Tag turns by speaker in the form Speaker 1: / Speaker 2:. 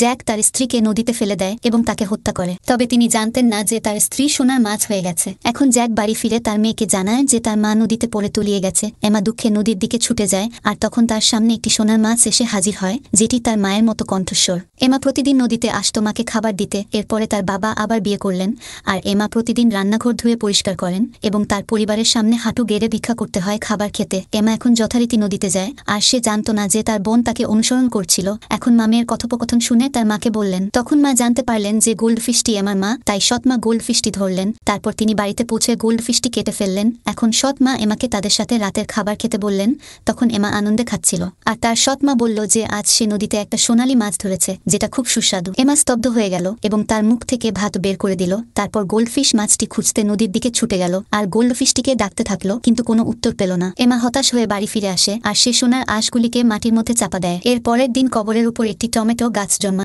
Speaker 1: Jack তার স্ত্রীকে নদীতে ফেলে দেয় এবং তাকে হত্যা করে তবে তিনি জানতেন না যে তার স্ত্রী সোনার মাছ হয়ে গেছে এখন জ্যাক বাড়ি ফিরে তার মেয়েকে জানায় যে তার মা নদীতে পড়ে তুলিয়ে গেছে এমা দুঃখে নদীর দিকে ছুটে যায় আর তখন তার সামনে একটি সোনার মাছ এসে হাজির হয় যেটি তার মায়ের মতো কণ্ঠস্বর এমা প্রতিদিন নদীতে আসতো মাকে খাবার দিতে এরপরে তার বাবা আবার বিয়ে করলেন আর এমা প্রতিদিন রান্নাঘর ধুয়ে পরিষ্কার করেন এবং তার পরিবারের সামনে হাঁটু গেড়ে ভিক্ষা করতে হয় খাবার খেতে এমা এখন যথারীতি নদীতে যায় আর সে জানত না যে তার বোন তাকে অনুসরণ করছিল এখন মামের কথোপকথন শুনে শুনে তার মাকে বললেন তখন মা জানতে পারলেন যে গোল্ডফিশটি আমার মা তাই সৎমা গোল্ডফিশটি ধরলেন তারপর তিনি বাড়িতে পৌঁছে গোল্ডফিশটি কেটে ফেললেন এখন সৎমা এমাকে তাদের সাথে রাতের খাবার খেতে বললেন তখন এমা আনন্দে খাচ্ছিল আর তার সৎমা বলল যে আজ সে নদীতে একটা সোনালি মাছ ধরেছে যেটা খুব সুস্বাদু এমা স্তব্ধ হয়ে গেল এবং তার মুখ থেকে ভাত বের করে দিল তারপর গোল্ডফিশ মাছটি খুঁজতে নদীর দিকে ছুটে গেল আর গোল্ডফিশটিকে ডাকতে থাকলো কিন্তু কোনো উত্তর পেল না এমা হতাশ হয়ে বাড়ি ফিরে আসে আর সে সোনার আঁশগুলিকে মাটির মধ্যে চাপা দেয় এর পরের দিন কবরের উপর একটি টমেটো গাছ জন্মা